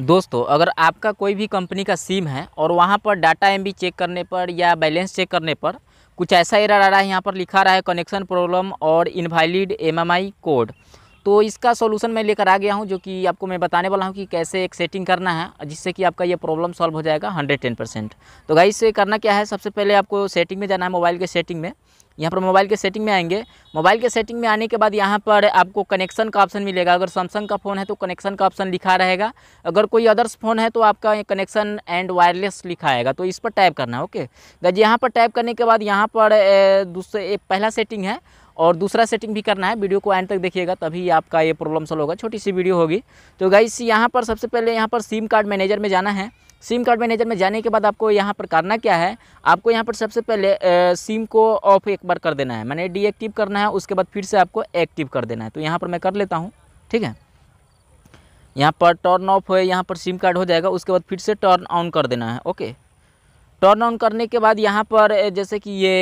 दोस्तों अगर आपका कोई भी कंपनी का सिम है और वहाँ पर डाटा एम चेक करने पर या बैलेंस चेक करने पर कुछ ऐसा एरर आ रहा है यहाँ पर लिखा रहा है कनेक्शन प्रॉब्लम और इनवैलिड एमएमआई कोड तो इसका सोल्यूशन मैं लेकर आ गया हूँ जो कि आपको मैं बताने वाला हूँ कि कैसे एक सेटिंग करना है जिससे कि आपका ये प्रॉब्लम सॉल्व हो जाएगा हंड्रेड टेन परसेंट तो गाइस से करना क्या है सबसे पहले आपको सेटिंग में जाना है मोबाइल के सेटिंग में यहाँ पर मोबाइल के सेटिंग में आएंगे मोबाइल के सेटिंग में आने के बाद यहाँ पर आपको कनेक्शन का ऑप्शन मिलेगा अगर सैमसंग का फ़ोन है तो कनेक्शन का ऑप्शन लिखा रहेगा अगर कोई अदर्स फ़ोन है तो आपका कनेक्शन एंड वायरलेस लिखा आएगा तो इस पर टाइप करना है ओके गज यहाँ पर टाइप करने के बाद यहाँ पर दूसरे पहला सेटिंग है और दूसरा सेटिंग भी करना है वीडियो को एंड तक देखिएगा तभी आपका ये प्रॉब्लम सॉल्व होगा छोटी सी वीडियो होगी तो गाइस यहाँ पर सबसे पहले यहाँ पर सिम कार्ड मैनेजर में जाना है सिम कार्ड मैनेजर में जाने के बाद आपको यहाँ पर करना क्या है आपको यहाँ पर सबसे पहले सिम को ऑफ एक बार कर देना है मैंने डीएक्टिव करना है उसके बाद फिर से आपको एक्टिव कर देना है तो यहाँ पर मैं कर लेता हूँ ठीक है यहाँ पर टर्न ऑफ है यहाँ पर सिम कार्ड हो जाएगा उसके बाद फिर से टर्न ऑन कर देना है ओके टर्न ऑन करने के बाद यहाँ पर जैसे कि ये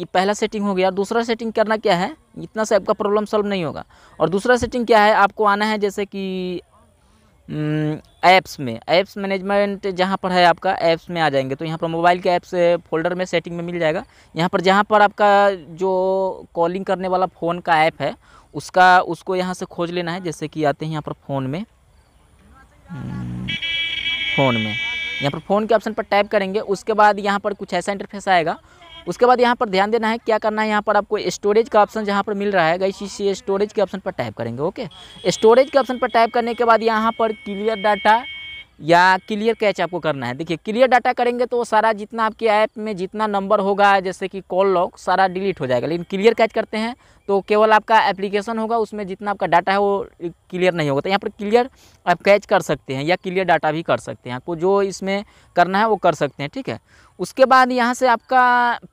ये पहला सेटिंग हो गया दूसरा सेटिंग करना क्या है इतना से आपका प्रॉब्लम सॉल्व नहीं होगा और दूसरा सेटिंग क्या है आपको आना है जैसे कि ऐप्स में ऐप्स मैनेजमेंट जहाँ पर है आपका ऐप्स में आ जाएंगे तो यहाँ पर मोबाइल के ऐप्स फोल्डर में सेटिंग में मिल जाएगा यहाँ पर जहाँ पर आपका जो कॉलिंग करने वाला फ़ोन का ऐप है उसका उसको यहाँ से खोज लेना है जैसे कि आते हैं यहाँ पर फ़ोन में फ़ोन में यहाँ पर फ़ोन के ऑप्शन पर टाइप करेंगे उसके बाद यहाँ पर कुछ ऐसा इंटरफेस आएगा उसके बाद यहाँ पर ध्यान देना है क्या करना है यहाँ पर आपको स्टोरेज का ऑप्शन जहाँ पर मिल रहा है गई इसी स्टोरेज के ऑप्शन पर टाइप करेंगे ओके स्टोरेज के ऑप्शन पर टाइप करने के बाद यहाँ पर क्लियर डाटा या क्लियर कैच आपको करना है देखिए क्लियर डाटा करेंगे तो सारा जितना आपके ऐप में जितना नंबर होगा जैसे कि कॉल लॉक सारा डिलीट हो जाएगा लेकिन क्लियर कैच करते हैं तो केवल आपका एप्लीकेशन होगा उसमें जितना आपका डाटा है वो क्लियर नहीं होगा तो यहाँ पर क्लियर आप कैच कर सकते हैं या क्लियर डाटा भी कर सकते हैं आपको जो इसमें करना है वो कर सकते हैं ठीक है उसके बाद यहाँ से आपका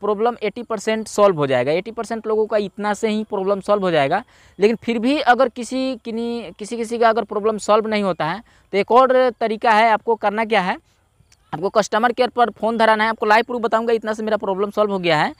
प्रॉब्लम 80 परसेंट सॉल्व हो जाएगा 80 परसेंट लोगों का इतना से ही प्रॉब्लम सॉल्व हो जाएगा लेकिन फिर भी अगर किसी किनी किसी किसी का अगर प्रॉब्लम सॉल्व नहीं होता है तो एक और तरीका है आपको करना क्या है आपको कस्टमर केयर पर फ़ोन धराना है आपको लाइव प्रूफ बताऊंगा इतना से मेरा प्रॉब्लम सॉल्व हो गया है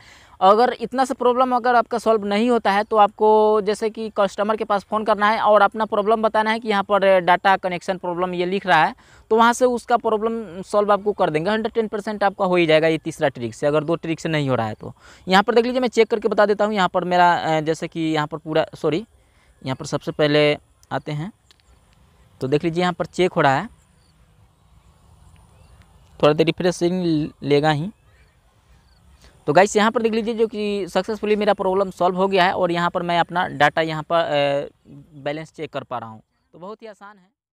अगर इतना सा प्रॉब्लम अगर आपका सॉल्व नहीं होता है तो आपको जैसे कि कस्टमर के पास फ़ोन करना है और अपना प्रॉब्लम बताना है कि यहाँ पर डाटा कनेक्शन प्रॉब्लम ये लिख रहा है तो वहाँ से उसका प्रॉब्लम सॉल्व आपको कर देंगे हंड्रेड टेन परसेंट आपका हो ही जाएगा ये तीसरा ट्रिक से अगर दो ट्रिक से नहीं हो रहा है तो यहाँ पर देख लीजिए मैं चेक करके बता देता हूँ यहाँ पर मेरा जैसे कि यहाँ पर पूरा सॉरी यहाँ पर सबसे पहले आते हैं तो देख लीजिए यहाँ पर चेक हो रहा है थोड़ा देर रिफ्रेशिंग लेगा ही तो गाइस यहाँ पर देख लीजिए जो कि सक्सेसफुली मेरा प्रॉब्लम सॉल्व हो गया है और यहाँ पर मैं अपना डाटा यहाँ पर बैलेंस चेक कर पा रहा हूँ तो बहुत ही आसान है